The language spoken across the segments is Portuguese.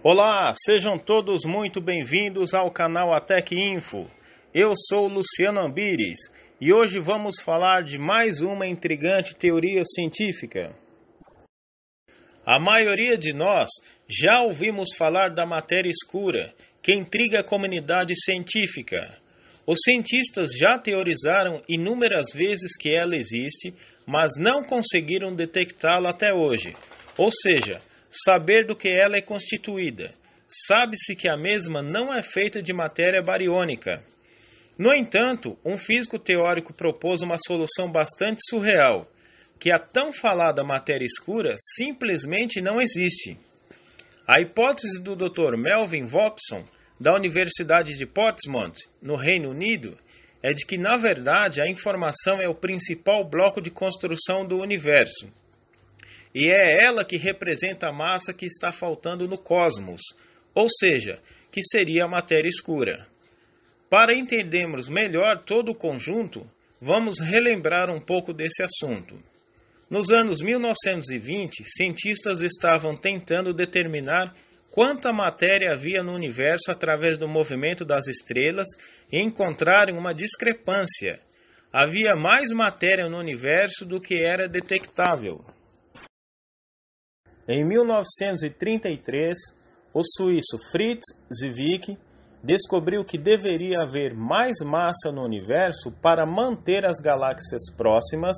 Olá, sejam todos muito bem-vindos ao canal Atec Info. Eu sou Luciano Ambires e hoje vamos falar de mais uma intrigante teoria científica. A maioria de nós já ouvimos falar da matéria escura, que intriga a comunidade científica. Os cientistas já teorizaram inúmeras vezes que ela existe, mas não conseguiram detectá-la até hoje. Ou seja, saber do que ela é constituída. Sabe-se que a mesma não é feita de matéria bariônica. No entanto, um físico teórico propôs uma solução bastante surreal, que a tão falada matéria escura simplesmente não existe. A hipótese do Dr. Melvin Watson, da Universidade de Portsmouth, no Reino Unido, é de que, na verdade, a informação é o principal bloco de construção do universo e é ela que representa a massa que está faltando no cosmos, ou seja, que seria a matéria escura. Para entendermos melhor todo o conjunto, vamos relembrar um pouco desse assunto. Nos anos 1920, cientistas estavam tentando determinar quanta matéria havia no universo através do movimento das estrelas e encontraram uma discrepância. Havia mais matéria no universo do que era detectável. Em 1933, o suíço Fritz Zwick descobriu que deveria haver mais massa no universo para manter as galáxias próximas,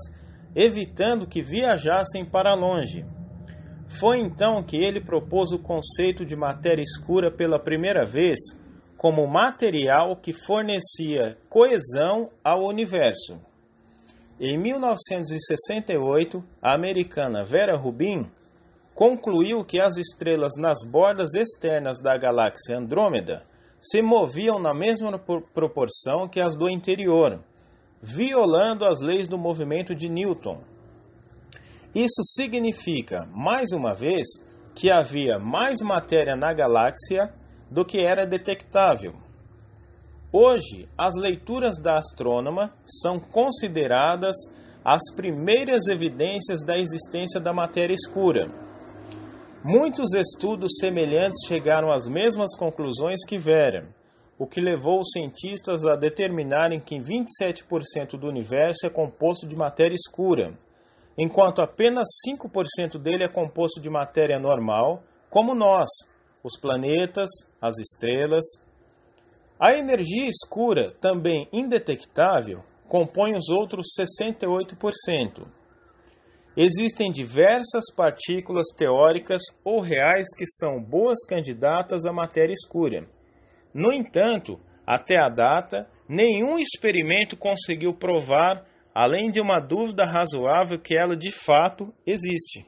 evitando que viajassem para longe. Foi então que ele propôs o conceito de matéria escura pela primeira vez como material que fornecia coesão ao universo. Em 1968, a americana Vera Rubin concluiu que as estrelas nas bordas externas da galáxia Andrômeda se moviam na mesma proporção que as do interior, violando as leis do movimento de Newton. Isso significa, mais uma vez, que havia mais matéria na galáxia do que era detectável. Hoje, as leituras da astrônoma são consideradas as primeiras evidências da existência da matéria escura. Muitos estudos semelhantes chegaram às mesmas conclusões que Vera, o que levou os cientistas a determinarem que 27% do universo é composto de matéria escura, enquanto apenas 5% dele é composto de matéria normal, como nós, os planetas, as estrelas. A energia escura, também indetectável, compõe os outros 68%. Existem diversas partículas teóricas ou reais que são boas candidatas à matéria escura. No entanto, até a data, nenhum experimento conseguiu provar, além de uma dúvida razoável, que ela de fato existe.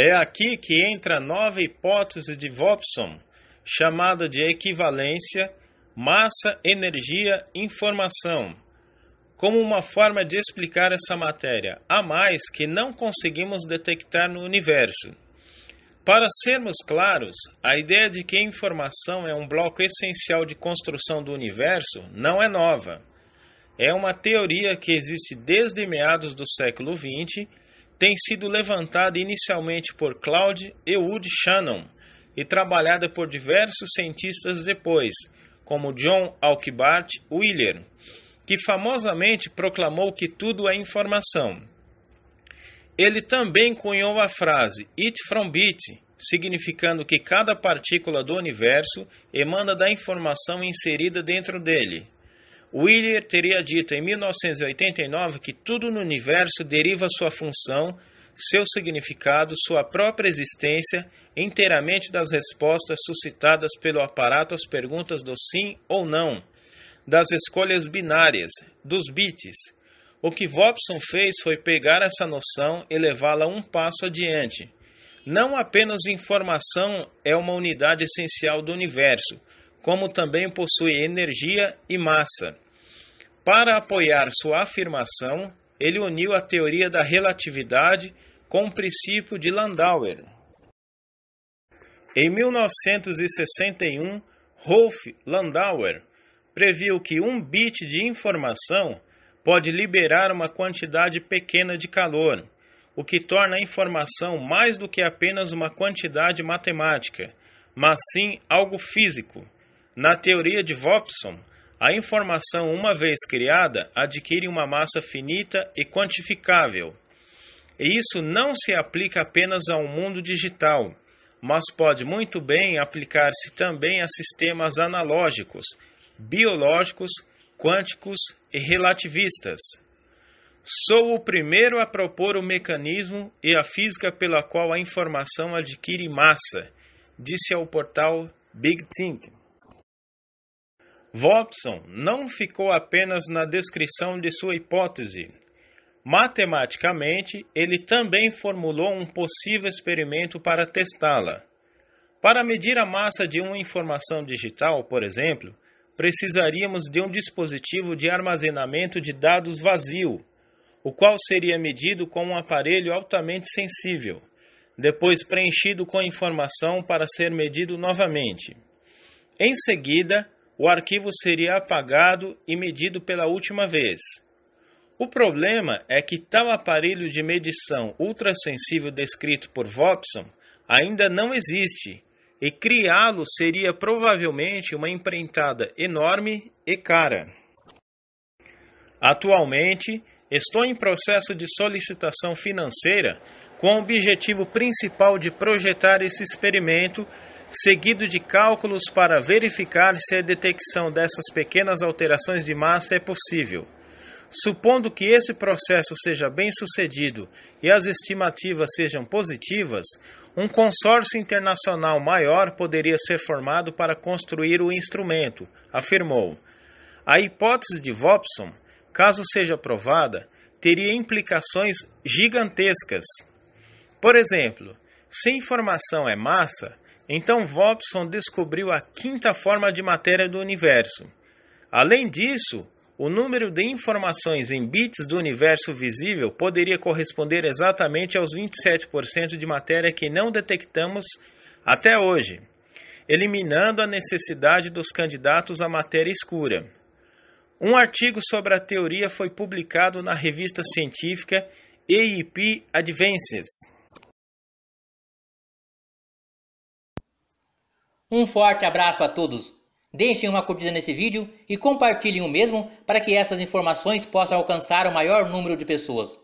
É aqui que entra a nova hipótese de Wobson, chamada de equivalência massa-energia-informação como uma forma de explicar essa matéria a mais que não conseguimos detectar no universo. Para sermos claros, a ideia de que a informação é um bloco essencial de construção do universo não é nova. É uma teoria que existe desde meados do século XX, tem sido levantada inicialmente por Claude Ewood Shannon e trabalhada por diversos cientistas depois, como John Alkibart Wheeler que famosamente proclamou que tudo é informação. Ele também cunhou a frase it from bit, significando que cada partícula do universo emana da informação inserida dentro dele. Wheeler teria dito em 1989 que tudo no universo deriva sua função, seu significado, sua própria existência inteiramente das respostas suscitadas pelo aparato às perguntas do sim ou não das escolhas binárias, dos bits. O que Wobson fez foi pegar essa noção e levá-la um passo adiante. Não apenas informação é uma unidade essencial do universo, como também possui energia e massa. Para apoiar sua afirmação, ele uniu a teoria da relatividade com o princípio de Landauer. Em 1961, Rolf Landauer previu que um bit de informação pode liberar uma quantidade pequena de calor, o que torna a informação mais do que apenas uma quantidade matemática, mas sim algo físico. Na teoria de Vopson, a informação, uma vez criada, adquire uma massa finita e quantificável. E isso não se aplica apenas ao mundo digital, mas pode muito bem aplicar-se também a sistemas analógicos biológicos, quânticos e relativistas. Sou o primeiro a propor o mecanismo e a física pela qual a informação adquire massa, disse ao portal Big Think. Watson não ficou apenas na descrição de sua hipótese. Matematicamente, ele também formulou um possível experimento para testá-la. Para medir a massa de uma informação digital, por exemplo, precisaríamos de um dispositivo de armazenamento de dados vazio, o qual seria medido com um aparelho altamente sensível, depois preenchido com informação para ser medido novamente. Em seguida, o arquivo seria apagado e medido pela última vez. O problema é que tal aparelho de medição ultrassensível descrito por Watson ainda não existe e criá-lo seria provavelmente uma empreitada enorme e cara. Atualmente, estou em processo de solicitação financeira com o objetivo principal de projetar esse experimento, seguido de cálculos para verificar se a detecção dessas pequenas alterações de massa é possível. Supondo que esse processo seja bem sucedido e as estimativas sejam positivas, um consórcio internacional maior poderia ser formado para construir o instrumento, afirmou. A hipótese de Vobson, caso seja aprovada, teria implicações gigantescas. Por exemplo, se informação é massa, então Vobson descobriu a quinta forma de matéria do universo. Além disso, o número de informações em bits do universo visível poderia corresponder exatamente aos 27% de matéria que não detectamos até hoje, eliminando a necessidade dos candidatos à matéria escura. Um artigo sobre a teoria foi publicado na revista científica EIP Advances. Um forte abraço a todos! Deixem uma curtida nesse vídeo e compartilhem o mesmo para que essas informações possam alcançar o maior número de pessoas.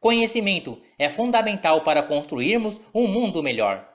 Conhecimento é fundamental para construirmos um mundo melhor.